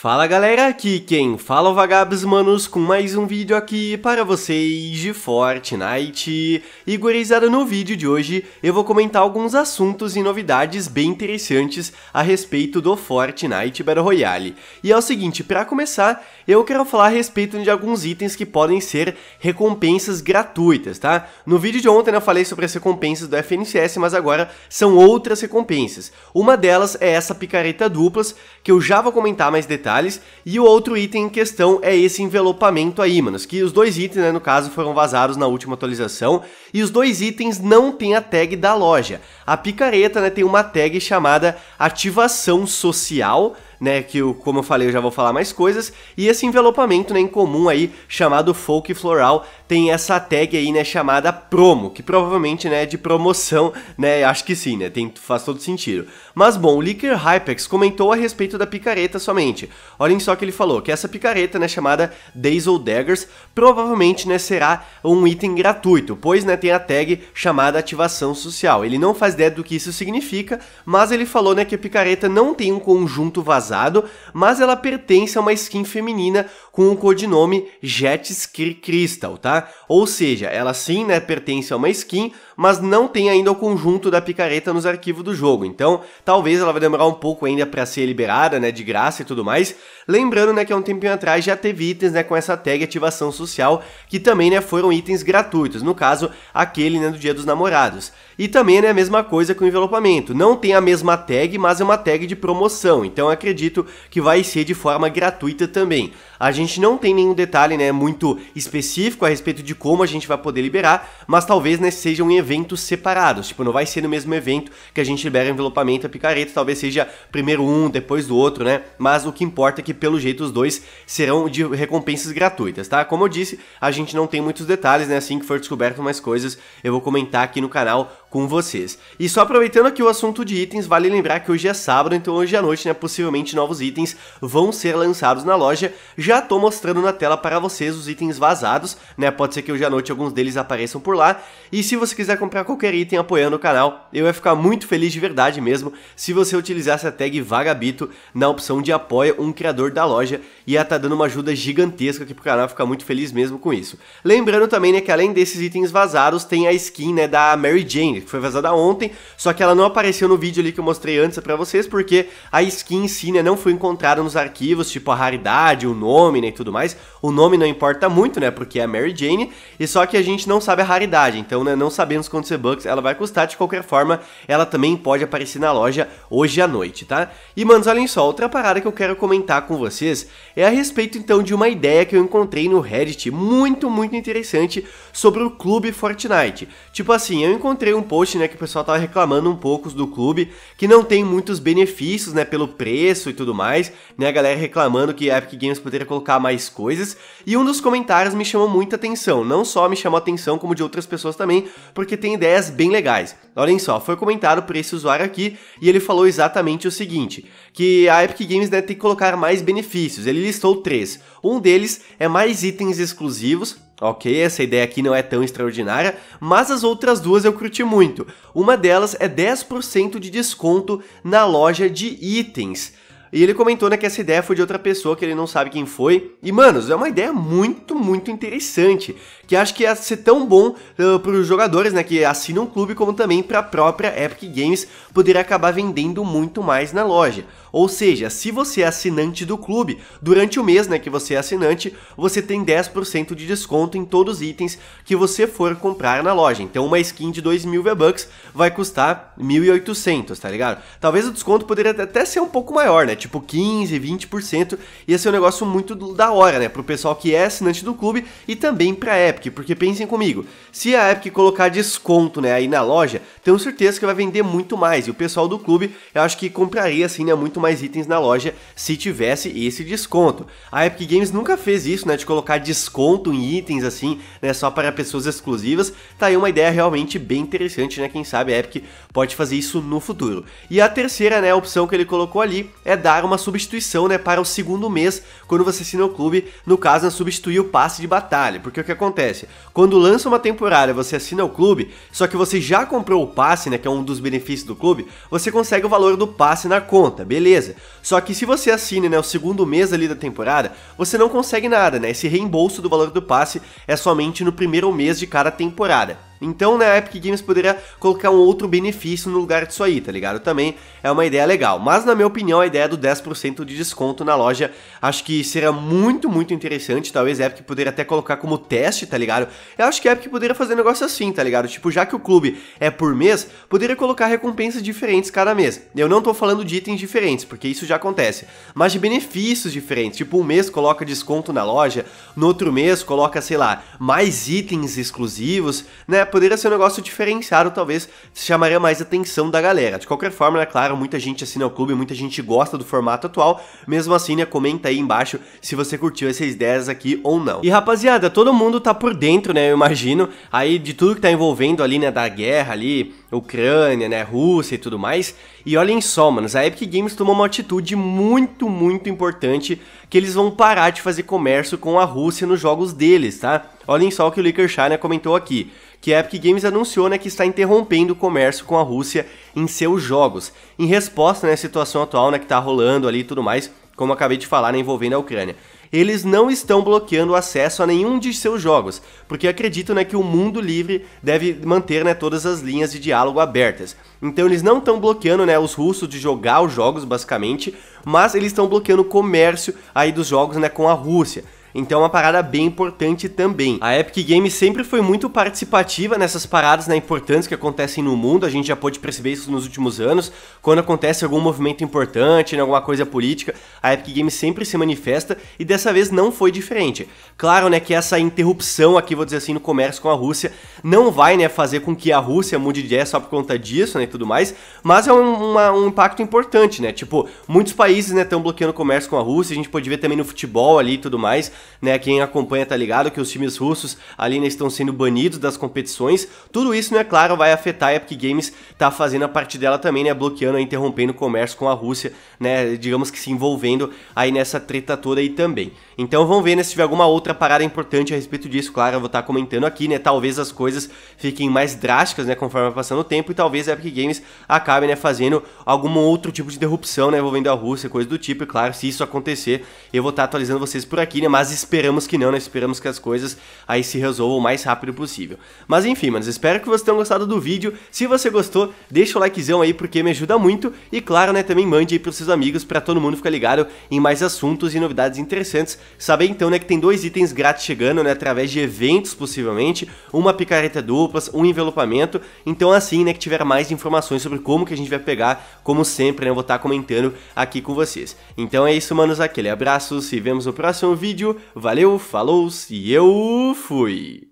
Fala galera, aqui quem fala é o Vagabes Manos com mais um vídeo aqui para vocês de Fortnite. E gurizada, no vídeo de hoje eu vou comentar alguns assuntos e novidades bem interessantes a respeito do Fortnite Battle Royale. E é o seguinte, para começar, eu quero falar a respeito de alguns itens que podem ser recompensas gratuitas, tá? No vídeo de ontem eu falei sobre as recompensas do FNCS, mas agora são outras recompensas. Uma delas é essa picareta duplas, que eu já vou comentar mais detalhes detalhes. E o outro item em questão é esse envelopamento aí, manos, que os dois itens, né, no caso, foram vazados na última atualização, e os dois itens não têm a tag da loja. A picareta, né, tem uma tag chamada ativação social, né, que eu, como eu falei, eu já vou falar mais coisas, e esse envelopamento, né, em comum aí, chamado folk floral, tem essa tag aí, né, chamada promo, que provavelmente, né, é de promoção, né, acho que sim, né, tem, faz todo sentido. Mas bom, o Licker Hypex comentou a respeito da picareta somente. Olhem só o que ele falou, que essa picareta, né, chamada Days Daggers, provavelmente, né, será um item gratuito, pois, né, tem a tag chamada ativação social. Ele não faz ideia do que isso significa, mas ele falou, né, que a picareta não tem um conjunto vazado vazado, mas ela pertence a uma skin feminina com o codinome Jetski Crystal, tá? Ou seja, ela sim, né, pertence a uma skin, mas não tem ainda o conjunto da picareta nos arquivos do jogo. Então, talvez ela vai demorar um pouco ainda para ser liberada, né, de graça e tudo mais. Lembrando, né, que há um tempinho atrás já teve itens, né, com essa tag ativação social, que também, né, foram itens gratuitos, no caso, aquele, né, do Dia dos Namorados. E também é a mesma coisa com o envelopamento. Não tem a mesma tag, mas é uma tag de promoção. Então acredito que vai ser de forma gratuita também. A gente não tem nenhum detalhe né, muito específico a respeito de como a gente vai poder liberar, mas talvez né, sejam eventos separados. Tipo, não vai ser no mesmo evento que a gente libera envelopamento a picareta, talvez seja primeiro um, depois do outro, né? Mas o que importa é que pelo jeito os dois serão de recompensas gratuitas, tá? Como eu disse, a gente não tem muitos detalhes, né? Assim que for descoberto mais coisas, eu vou comentar aqui no canal com vocês. E só aproveitando aqui o assunto de itens, vale lembrar que hoje é sábado, então hoje à noite, né, possivelmente novos itens vão ser lançados na loja. Já estou mostrando na tela para vocês os itens vazados, né? Pode ser que hoje à noite alguns deles apareçam por lá. E se você quiser comprar qualquer item apoiando o canal, eu ia ficar muito feliz de verdade mesmo se você utilizasse a tag Vagabito na opção de apoia um criador da loja. Ia tá dando uma ajuda gigantesca aqui pro canal, ficar muito feliz mesmo com isso. Lembrando também, né, que além desses itens vazados, tem a skin, né, da Mary Jane, que foi vazada ontem, só que ela não apareceu no vídeo ali que eu mostrei antes para vocês, porque a skin em si, né, não foi encontrada nos arquivos, tipo a raridade, o nome, né, e tudo mais. O nome não importa muito, né, porque é a Mary Jane, e só que a gente não sabe a raridade, então, né, não sabemos quantos V-Bucks ela vai custar, de qualquer forma, ela também pode aparecer na loja hoje à noite, tá? E, manos, olhem só, outra parada que eu quero comentar com vocês é a respeito, então, de uma ideia que eu encontrei no Reddit, muito, muito interessante, sobre o clube Fortnite. Tipo assim, eu encontrei um post, né, que o pessoal tava reclamando um pouco do clube, que não tem muitos benefícios, né, pelo preço e tudo mais, né, a galera reclamando que a Epic Games poderia colocar mais coisas, e um dos comentários me chamou muita atenção, não só me chamou atenção, como de outras pessoas também, porque tem ideias bem legais. Olhem só, foi comentado por esse usuário aqui e ele falou exatamente o seguinte: que a Epic Games né, tem que colocar mais benefícios. Ele listou três. Um deles é mais itens exclusivos, Ok, essa ideia aqui não é tão extraordinária, mas as outras duas eu curti muito. Uma delas é 10% de desconto na loja de itens. E ele comentou, né, que essa ideia foi de outra pessoa que ele não sabe quem foi. E, manos, é uma ideia muito, muito interessante. Que acho que ia ser tão bom uh, os jogadores, né, que assinam o clube, como também para a própria Epic Games poder acabar vendendo muito mais na loja. Ou seja, se você é assinante do clube, durante o mês né, que você é assinante, você tem 10% de desconto em todos os itens que você for comprar na loja. Então uma skin de 2.000 V-Bucks vai custar 1.800, tá ligado? Talvez o desconto poderia até ser um pouco maior, né? Tipo 15, 20%. Ia ser um negócio muito da hora, né? Pro pessoal que é assinante do clube e também pra Epic. Porque pensem comigo, se a Epic colocar desconto, né, aí na loja, tenho certeza que vai vender muito mais. E o pessoal do clube, eu acho que compraria, assim, né, muito muito mais itens na loja se tivesse esse desconto. A Epic Games nunca fez isso, né, de colocar desconto em itens assim, né, só para pessoas exclusivas. Tá aí uma ideia realmente bem interessante, né? Quem sabe a Epic pode fazer isso no futuro. E a terceira, né, opção que ele colocou ali é dar uma substituição, né, para o segundo mês quando você assina o clube, no caso, né, substituir o passe de batalha. Porque o que acontece? Quando lança uma temporada, você assina o clube, só que você já comprou o passe, né, que é um dos benefícios do clube, você consegue o valor do passe na conta, beleza? beleza. Só que se você assina né, o segundo mês ali da temporada, você não consegue nada, né? Esse reembolso do valor do passe é somente no primeiro mês de cada temporada. Então, né, a Epic Games poderia colocar um outro benefício no lugar disso aí, tá ligado? Também é uma ideia legal. Mas, na minha opinião, a ideia é do 10% de desconto na loja acho que seria muito, muito interessante. Talvez a Epic poderia até colocar como teste, tá ligado? Eu acho que a Epic poderia fazer um negócio assim, tá ligado? Tipo, já que o clube é por mês, poderia colocar recompensas diferentes cada mês. Eu não tô falando de itens diferentes, porque isso já acontece, mas de benefícios diferentes. Tipo, um mês coloca desconto na loja, no outro mês coloca, sei lá, mais itens exclusivos, né? poderia ser um negócio diferenciado, talvez chamaria mais atenção da galera. De qualquer forma, né, claro, muita gente assina o clube, muita gente gosta do formato atual. Mesmo assim, né, comenta aí embaixo se você curtiu essas ideias aqui ou não. E rapaziada, todo mundo tá por dentro, né, eu imagino, aí de tudo que tá envolvendo ali, né, da guerra ali, Ucrânia, né, Rússia e tudo mais. E olhem só, manos, a Epic Games tomou uma atitude muito, muito importante que eles vão parar de fazer comércio com a Rússia nos jogos deles, tá? Olhem só o que o Licker Shiner comentou aqui que a Epic Games anunciou né, que está interrompendo o comércio com a Rússia em seus jogos, em resposta né, à situação atual né, que está rolando ali e tudo mais, como acabei de falar, né, envolvendo a Ucrânia eles não estão bloqueando o acesso a nenhum de seus jogos, porque acreditam né, que o mundo livre deve manter né, todas as linhas de diálogo abertas. Então eles não estão bloqueando né, os russos de jogar os jogos, basicamente, mas eles estão bloqueando o comércio aí dos jogos né, com a Rússia. Então é uma parada bem importante também. A Epic Games sempre foi muito participativa nessas paradas né, importantes que acontecem no mundo, a gente já pôde perceber isso nos últimos anos. Quando acontece algum movimento importante, né, alguma coisa política, a Epic Games sempre se manifesta e dessa vez não foi diferente. Claro, né, que essa interrupção aqui, vou dizer assim, no comércio com a Rússia não vai, né, fazer com que a Rússia mude de ideia só por conta disso, né, e tudo mais, mas é um, uma, um impacto importante, né, tipo, muitos países, né, estão bloqueando o comércio com a Rússia, a gente pode ver também no futebol ali e tudo mais, né? Quem acompanha tá ligado que os times russos ali né, estão sendo banidos das competições. Tudo isso, né, claro, vai afetar a Epic Games, tá fazendo a parte dela também, né, bloqueando interrompendo o comércio com a Rússia, né, digamos que se envolvendo aí nessa treta toda aí também. Então vamos ver né, se tiver alguma outra parada importante a respeito disso, claro, eu vou estar tá comentando aqui, né? Talvez as coisas fiquem mais drásticas, né, conforme vai passando o tempo e talvez a Epic Games acabe, né, fazendo algum outro tipo de interrupção, né, envolvendo a Rússia, coisa do tipo. E claro, se isso acontecer, eu vou estar tá atualizando vocês por aqui, né? Mas esperamos que não, né? Esperamos que as coisas aí se resolvam o mais rápido possível. Mas enfim, mas espero que vocês tenham gostado do vídeo. Se você gostou, deixa o likezão aí porque me ajuda muito e claro, né, também mande aí pros seus amigos para todo mundo ficar ligado em mais assuntos e novidades interessantes Saber então né, que tem dois itens grátis chegando, né, através de eventos possivelmente, uma picareta duplas, um envelopamento. Então assim, né, que tiver mais informações sobre como que a gente vai pegar, como sempre, né, eu vou estar tá comentando aqui com vocês. Então é isso, manos, aquele abraço, se vemos no próximo vídeo. Valeu, falou e eu fui.